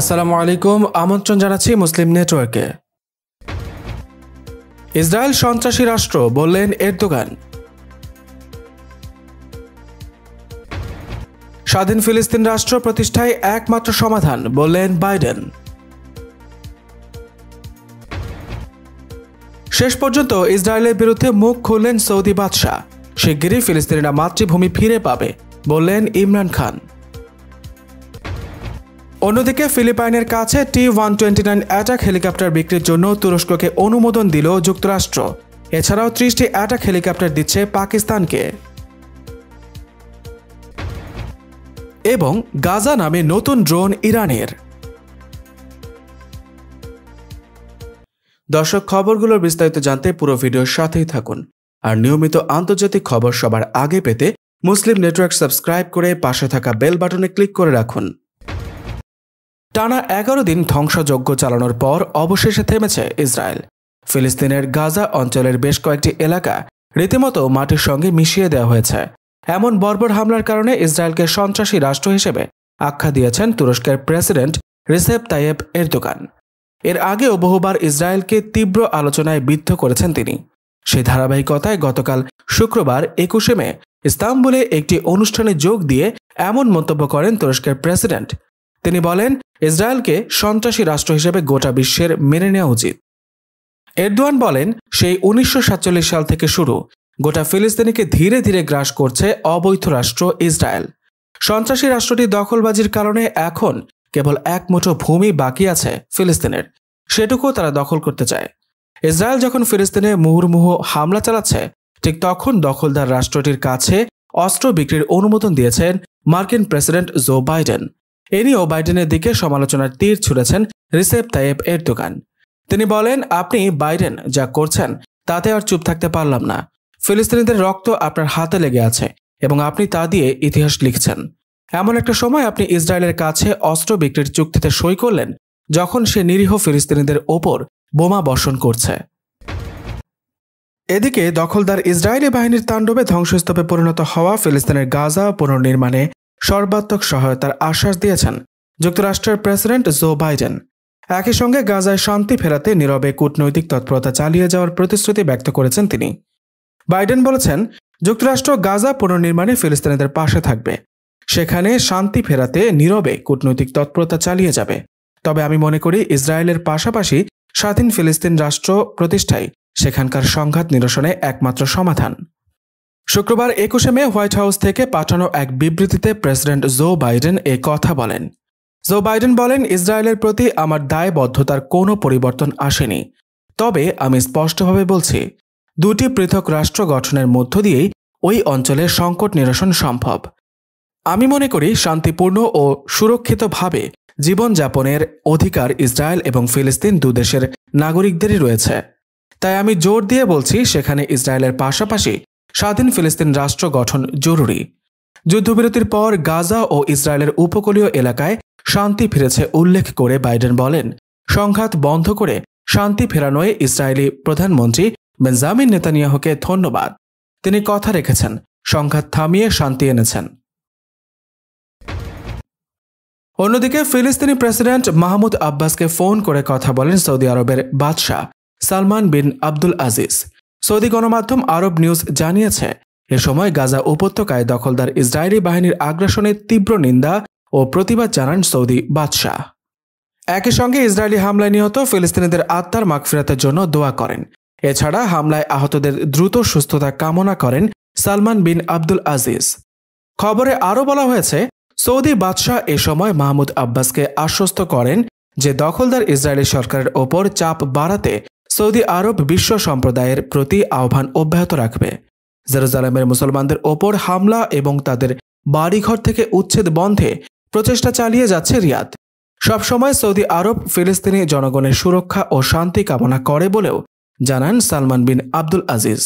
আসসালামু আলাইকুম আমন্ত্রণ জানাচ্ছি মুসলিম নেটওয়ার্কে ইসরায়েল সন্ত্রাসী রাষ্ট্র বললেন এরদোগান স্বাধীন ফিলিস্তিন রাষ্ট্র প্রতিষ্ঠায় একমাত্র সমাধান বললেন বাইডেন শেষ পর্যন্ত ইসরায়েলের বিরুদ্ধে মুখ খুললেন সৌদি বাদশাহ শিগগিরই ফিলিস্তিনিরা মাতৃভূমি ফিরে পাবে বললেন ইমরান খান অন্যদিকে ফিলিপাইনের কাছে T one twenty nine attack helicopter বিক্রির জন্য তুরস্ককে অনুমোদন দিল যুক্তরাষ্ট্র এছাড়াও ত্রিশটি অ্যাটাক হেলিকপ্টার দিচ্ছে পাকিস্তানকে এবং গাজা নামে নতুন ড্রোন ইরানের দর্শক খবরগুলোর বিস্তারিত জানতে পুরো ভিডিওর সাথেই থাকুন আর নিয়মিত আন্তর্জাতিক খবর সবার আগে পেতে মুসলিম নেটওয়ার্ক সাবস্ক্রাইব করে পাশে থাকা বেল বাটনে ক্লিক করে রাখুন টানা এগারো দিন ধ্বংসযজ্ঞ চালানোর পর অবশেষে থেমেছে ইসরায়েল ফিলিস্তিনের গাজা অঞ্চলের বেশ কয়েকটি এলাকা রীতিমতো মাটির সঙ্গে মিশিয়ে দেওয়া হয়েছে এমন বর্বর হামলার কারণে ইসরায়েলকে সন্ত্রাসী রাষ্ট্র হিসেবে আখ্যা দিয়েছেন তুরস্কের প্রেসিডেন্ট রিসেপ তাইয়েব এরদোকান এর আগেও বহুবার ইসরায়েলকে তীব্র আলোচনায় বিদ্ধ করেছেন তিনি সেই ধারাবাহিকতায় গতকাল শুক্রবার একুশে মে ইস্তাম্বুলে একটি অনুষ্ঠানে যোগ দিয়ে এমন মন্তব্য করেন তুরস্কের প্রেসিডেন্ট তিনি বলেন ইসরায়েলকে সন্ত্রাসী রাষ্ট্র হিসেবে গোটা বিশ্বের মেনে নেওয়া উচিত এরদোয়ান বলেন সেই উনিশশো সাল থেকে শুরু গোটা ফিলিস্তিনিকে ধীরে ধীরে গ্রাস করছে অবৈধ রাষ্ট্র ইসরায়েল সন্ত্রাসী রাষ্ট্রটি দখলবাজির কারণে এখন কেবল এক মুঠো ভূমি বাকি আছে ফিলিস্তিনের সেটুকুও তারা দখল করতে চায় ইসরায়েল যখন ফিলিস্তিনে মুহুর্মুহু হামলা চালাচ্ছে ঠিক তখন দখলদার রাষ্ট্রটির কাছে অস্ত্র বিক্রির অনুমোদন দিয়েছেন মার্কিন প্রেসিডেন্ট জো বাইডেন এ নিয়েও বাইডেনের দিকে সমালোচনার তীর ছুড়েছেন রিসেপ তাইয়েব এরদোগান তিনি বলেন আপনি বাইডেন যা করছেন তাতে আর চুপ থাকতে পারলাম না ফিলিস্তিনিদের রক্ত আপনার হাতে লেগে আছে এবং আপনি তা দিয়ে ইতিহাস লিখছেন এমন একটা সময় আপনি ইসরায়েলের কাছে অস্ত্র বিক্রির চুক্তিতে সই করলেন যখন সে নিরীহ ফিলিস্তিনিদের ওপর বোমা বর্ষণ করছে এদিকে দখলদার ইসরায়েলি বাহিনীর তাণ্ডবে ধ্বংসস্তূপে পরিণত হওয়া ফিলিস্তিনের গাজা পুনর্নির্মাণে সর্বাত্মক সহায়তার আশ্বাস দিয়েছেন যুক্তরাষ্ট্রের প্রেসিডেন্ট জো বাইডেন একই সঙ্গে গাজায় শান্তি ফেরাতে নীরবে কূটনৈতিক তৎপরতা চালিয়ে যাওয়ার প্রতিশ্রুতি ব্যক্ত করেছেন তিনি বাইডেন বলেছেন যুক্তরাষ্ট্র গাজা পুনর্নির্মাণে ফিলিস্তিনিদের পাশে থাকবে সেখানে শান্তি ফেরাতে নীরবে কূটনৈতিক তৎপরতা চালিয়ে যাবে তবে আমি মনে করি ইসরায়েলের পাশাপাশি স্বাধীন ফিলিস্তিন রাষ্ট্র প্রতিষ্ঠায় সেখানকার সংঘাত নিরসনে একমাত্র সমাধান শুক্রবার একুশে মে হোয়াইট হাউস থেকে পাঠানো এক বিবৃতিতে প্রেসিডেন্ট জো বাইডেন এ কথা বলেন জো বাইডেন বলেন ইসরায়েলের প্রতি আমার দায়বদ্ধতার কোনো পরিবর্তন আসেনি তবে আমি স্পষ্টভাবে বলছি দুটি পৃথক রাষ্ট্র গঠনের মধ্য দিয়েই ওই অঞ্চলে সংকট নিরসন সম্ভব আমি মনে করি শান্তিপূর্ণ ও সুরক্ষিতভাবে জীবনযাপনের অধিকার ইসরায়েল এবং ফিলিস্তিন দুদেশের নাগরিকদেরই রয়েছে তাই আমি জোর দিয়ে বলছি সেখানে ইসরায়েলের পাশাপাশি স্বাধীন ফিলিস্তিন রাষ্ট্র গঠন জরুরি যুদ্ধবিরতির পর গাজা ও ইসরায়েলের উপকূলীয় এলাকায় শান্তি ফিরেছে উল্লেখ করে বাইডেন বলেন সংঘাত বন্ধ করে শান্তি ফেরানোয় ইসরায়েলি প্রধানমন্ত্রী বেঞ্জামিন নেতানিয়াহুকে ধন্যবাদ তিনি কথা রেখেছেন সংঘাত থামিয়ে শান্তি এনেছেন অন্যদিকে ফিলিস্তিনি প্রেসিডেন্ট মাহমুদ আব্বাসকে ফোন করে কথা বলেন সৌদি আরবের বাদশাহ Salman bin Abdul Aziz Saudi গণমাধ্যম আরব নিউজ জানিয়েছে এ সময় গাজা উপত্যকায় দখলদার ইসরায়েলি বাহিনীর আগ্রাসনের তীব্র নিন্দা ও প্রতিবাদ জানান সৌদি বাদশাহ একই সঙ্গে ইসরায়েলি হামলায় নিহত ফিলিস্তিনিদের আত্মার মাগফিরাতের জন্য দোয়া করেন এছাড়া হামলায় আহতদের দ্রুত সুস্থতা কামনা করেন সালমান বিন আব্দুল আজিজ খবরে আরও বলা হয়েছে সৌদি বাদশাহ এ সময় মাহমুদ আব্বাসকে আশ্বস্ত করেন যে দখলদার ইসরায়েলি সরকারের ওপর চাপ বাড়াতে সৌদি আরব বিশ্ব সম্প্রদায়ের প্রতি আহ্বান অব্যাহত রাখবে জেরুজালেমের মুসলমানদের ওপর হামলা এবং তাদের বাড়িঘর থেকে উচ্ছেদ বন্ধে প্রচেষ্টা চালিয়ে যাচ্ছে রিয়াদ সবসময় সৌদি আরব ফিলিস্তিনি জনগণের সুরক্ষা ও শান্তি কামনা করে বলেও জানান সালমান বিন আব্দুল আজিজ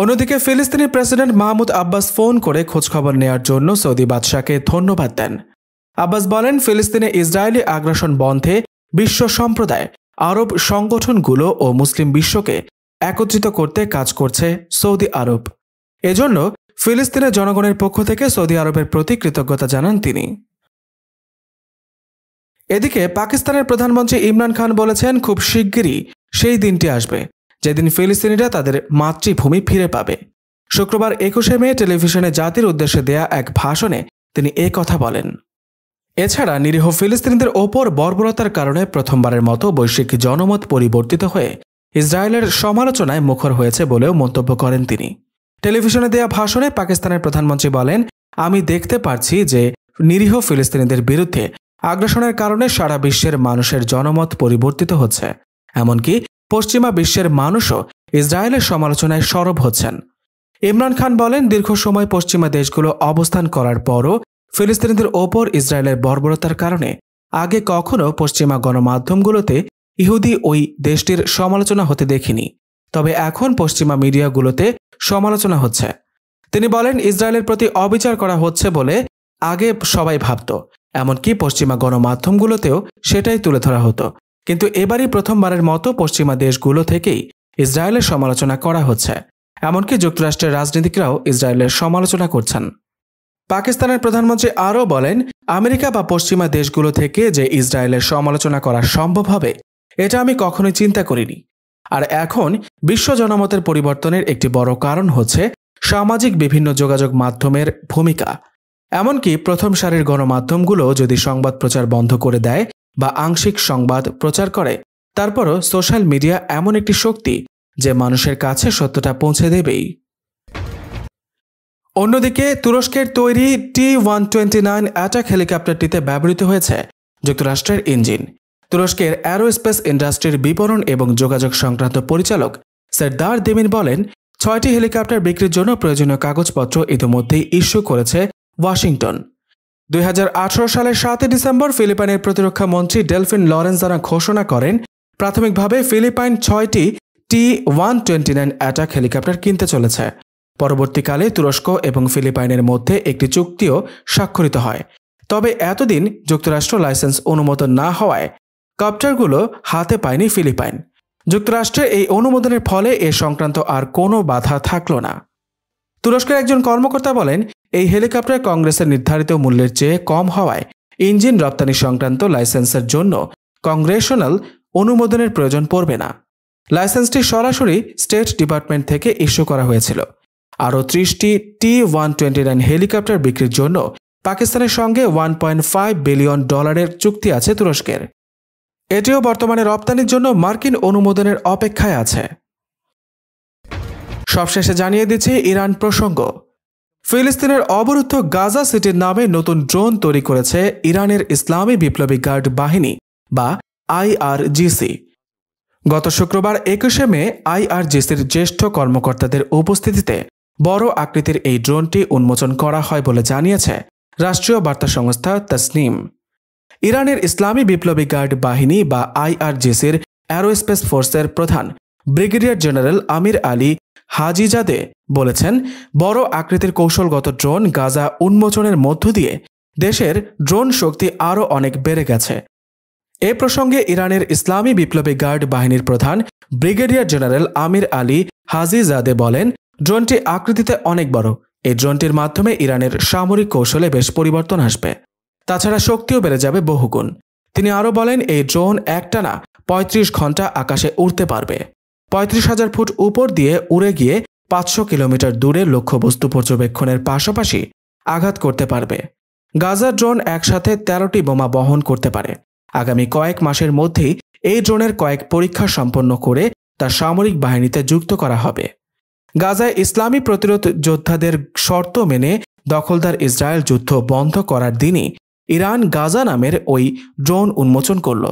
অন্যদিকে ফিলিস্তিনি প্রেসিডেন্ট মাহমুদ আব্বাস ফোন করে খোঁজখবর নেয়ার জন্য সৌদি বাদশাকে ধন্যবাদ দেন আব্বাস বলেন ফিলিস্তিনে ইসরায়েলি আগ্রাসন বন্ধে বিশ্ব সম্প্রদায় আরব সংগঠনগুলো ও মুসলিম বিশ্বকে একত্রিত করতে কাজ করছে সৌদি আরব এজন্য ফিলিস্তিনের জনগণের পক্ষ থেকে সৌদি আরবের প্রতি কৃতজ্ঞতা জানান তিনি এদিকে পাকিস্তানের প্রধানমন্ত্রী ইমরান খান বলেছেন খুব শিগগিরই সেই দিনটি আসবে যেদিন ফিলিস্তিনিরা তাদের মাতৃভূমি ফিরে পাবে শুক্রবার একুশে মে টেলিভিশনে জাতির উদ্দেশ্যে দেয়া এক ভাষণে তিনি এ কথা বলেন এছাড়া নিরীহ ফিলিস্তিনিদের ওপর বর্বরতার কারণে প্রথমবারের মতো বৈশ্বিক জনমত পরিবর্তিত হয়ে ইসরায়েলের সমালোচনায় মুখর হয়েছে বলেও মন্তব্য করেন তিনি টেলিভিশনে দেয়া ভাষণে পাকিস্তানের প্রধানমন্ত্রী বলেন আমি দেখতে পারছি যে নিরীহ ফিলিস্তিনিদের বিরুদ্ধে আগ্রাসনের কারণে সারা বিশ্বের মানুষের জনমত পরিবর্তিত হচ্ছে এমনকি পশ্চিমা বিশ্বের মানুষও ইসরায়েলের সমালোচনায় সরব হচ্ছেন ইমরান খান বলেন দীর্ঘ সময় পশ্চিমা দেশগুলো অবস্থান করার পরও ফিলিস্তিনিদের ওপর ইসরায়েলের বর্বরতার কারণে আগে কখনো পশ্চিমা গণমাধ্যমগুলোতে ইহুদি ওই দেশটির সমালোচনা হতে দেখিনি তবে এখন পশ্চিমা মিডিয়াগুলোতে সমালোচনা হচ্ছে তিনি বলেন ইসরায়েলের প্রতি অবিচার করা হচ্ছে বলে আগে সবাই ভাবত এমনকি পশ্চিমা গণমাধ্যমগুলোতেও সেটাই তুলে ধরা হতো কিন্তু এবারই প্রথমবারের মতো পশ্চিমা দেশগুলো থেকেই ইসরায়েলের সমালোচনা করা হচ্ছে এমনকি যুক্তরাষ্ট্রের রাজনীতিকরাও ইসরায়েলের সমালোচনা করছেন পাকিস্তানের প্রধানমন্ত্রী আরও বলেন আমেরিকা বা পশ্চিমা দেশগুলো থেকে যে ইসরায়েলের সমালোচনা করা সম্ভব হবে এটা আমি কখনোই চিন্তা করিনি আর এখন বিশ্ব জনমতের পরিবর্তনের একটি বড় কারণ হচ্ছে সামাজিক বিভিন্ন যোগাযোগ মাধ্যমের ভূমিকা এমনকি প্রথম সারির গণমাধ্যমগুলো যদি সংবাদ প্রচার বন্ধ করে দেয় বা আংশিক সংবাদ প্রচার করে তারপরও সোশ্যাল মিডিয়া এমন একটি শক্তি যে মানুষের কাছে সত্যটা পৌঁছে দেবেই অন্যদিকে তুরস্কের তৈরি T one twenty nine attack হেলিকপ্টারটিতে ব্যবহৃত হয়েছে যুক্তরাষ্ট্রের ইঞ্জিন তুরস্কের অ্যারোস্পেস ইন্ডাস্ট্রির বিপণন এবং যোগাযোগ সংক্রান্ত পরিচালক দার দেমিন বলেন ছয়টি হেলিকপ্টার বিক্রির জন্য প্রয়োজনীয় কাগজপত্র ইতিমধ্যেই ইস্যু করেছে ওয়াশিংটন দুই সালের সাতই ডিসেম্বর ফিলিপাইনের প্রতিরক্ষা মন্ত্রী ডেলফিন লরেন্স দ্বারা ঘোষণা করেন প্রাথমিকভাবে ফিলিপাইন ছয়টি T one twenty nine attack helicopter কিনতে চলেছে পরবর্তীকালে তুরস্ক এবং ফিলিপাইনের মধ্যে একটি চুক্তিও স্বাক্ষরিত হয় তবে এতদিন যুক্তরাষ্ট্র লাইসেন্স অনুমোদন না হওয়ায় কপ্টারগুলো হাতে পায়নি ফিলিপাইন যুক্তরাষ্ট্রে এই অনুমোদনের ফলে এ সংক্রান্ত আর কোনো বাধা থাকল না তুরস্কের একজন কর্মকর্তা বলেন এই হেলিকপ্টার কংগ্রেসের নির্ধারিত মূল্যের চেয়ে কম হওয়ায় ইঞ্জিন রপ্তানি সংক্রান্ত লাইসেন্সের জন্য কংগ্রেশনাল অনুমোদনের প্রয়োজন পড়বে না লাইসেন্সটি সরাসরি স্টেট ডিপার্টমেন্ট থেকে ইস্যু করা হয়েছিল আরও ত্রিশটি T one twenty nine helicopter বিক্রির জন্য পাকিস্তানের সঙ্গে ওয়ান পয়েন্ট ফাইভ বিলিয়ন ডলারের চুক্তি আছে তুরস্কের এটিও বর্তমানে রপ্তানির জন্য মার্কিন অনুমোদনের অপেক্ষায় আছে সবশেষে জানিয়ে দিচ্ছে ইরান প্রসঙ্গ ফিলিস্তিনের অবরুদ্ধ গাজা সিটির নামে নতুন ড্রোন তৈরি করেছে ইরানের ইসলামী বিপ্লবী গার্ড বাহিনী বা আইআরজিসি গত শুক্রবার একুশে মে আইআরজিসির জ্যেষ্ঠ কর্মকর্তাদের উপস্থিতিতে বড় আকৃতির এই ড্রোনটি উন্মোচন করা হয় বলে জানিয়েছে রাষ্ট্রীয় বার্তা সংস্থা তাসনিম ইরানের ইসলামী বিপ্লবী গার্ড বাহিনী বা আইআরজিসির অ্যারোস্পেস ফোর্সের প্রধান brigadier general Amir Ali Hajizadeh বলেছেন বড় আকৃতির কৌশলগত ড্রোন গাজা উন্মোচনের মধ্য দিয়ে দেশের ড্রোন শক্তি আরও অনেক বেড়ে গেছে এ প্রসঙ্গে ইরানের ইসলামী বিপ্লবী গার্ড বাহিনীর প্রধান brigadier general Amir Ali Hajizadeh বলেন ড্রোনটি আকৃতিতে অনেক বড় এই ড্রোনটির মাধ্যমে ইরানের সামরিক কৌশলে বেশ পরিবর্তন আসবে তাছাড়া শক্তিও বেড়ে যাবে বহুগুণ তিনি আরও বলেন এই ড্রোন একটানা পঁয়ত্রিশ ঘন্টা আকাশে উড়তে পারবে পঁয়ত্রিশ হাজার ফুট উপর দিয়ে উড়ে গিয়ে পাঁচশো কিলোমিটার দূরে লক্ষ্যবস্তু পর্যবেক্ষণের পাশাপাশি আঘাত করতে পারবে গাজার ড্রোন একসাথে তেরোটি বোমা বহন করতে পারে আগামী কয়েক মাসের মধ্যেই এই ড্রোনের কয়েক পরীক্ষা সম্পন্ন করে তা সামরিক বাহিনীতে যুক্ত করা হবে গাজায় ইসলামী প্রতিরোধ যোদ্ধাদের শর্ত মেনে দখলদার ইসরায়েল যুদ্ধ বন্ধ করার দিনই ইরান গাজা নামের ওই ড্রোন উন্মোচন করল